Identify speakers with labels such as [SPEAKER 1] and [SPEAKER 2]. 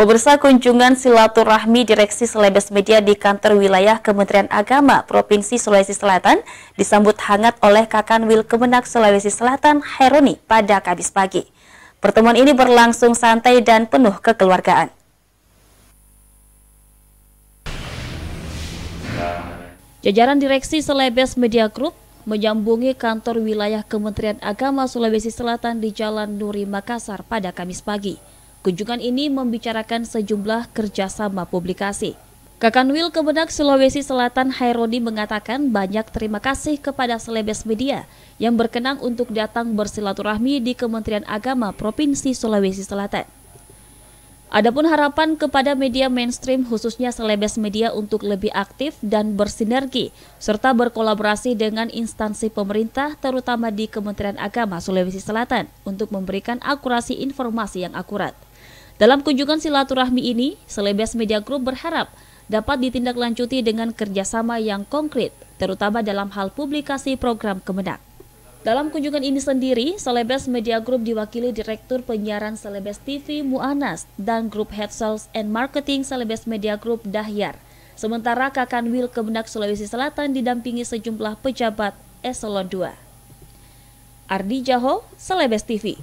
[SPEAKER 1] Pemirsa kunjungan silaturahmi Direksi Selebes Media di kantor wilayah Kementerian Agama Provinsi Sulawesi Selatan disambut hangat oleh Kakanwil Kemenak Sulawesi Selatan Heroni pada Kamis pagi. Pertemuan ini berlangsung santai dan penuh kekeluargaan. Jajaran Direksi Selebes Media Group menyambungi kantor wilayah Kementerian Agama Sulawesi Selatan di Jalan Nuri Makassar pada Kamis pagi. Kunjungan ini membicarakan sejumlah kerjasama publikasi. Kakanwil Kemenak Sulawesi Selatan Haironi mengatakan banyak terima kasih kepada Selebes Media yang berkenan untuk datang bersilaturahmi di Kementerian Agama Provinsi Sulawesi Selatan. Adapun harapan kepada media mainstream khususnya selebes media untuk lebih aktif dan bersinergi serta berkolaborasi dengan instansi pemerintah terutama di Kementerian Agama Sulawesi Selatan untuk memberikan akurasi informasi yang akurat. Dalam kunjungan silaturahmi ini, Selebes Media Group berharap dapat ditindaklanjuti dengan kerjasama yang konkret, terutama dalam hal publikasi program Kemenak. Dalam kunjungan ini sendiri, Selebes Media Group diwakili Direktur Penyiaran Selebes TV Muanas dan Grup Head Sales and Marketing Selebes Media Group Dahyar. Sementara Kakanwil Kemenak Sulawesi Selatan didampingi sejumlah pejabat Eselon 2. Ardi Jaho, Selebes TV.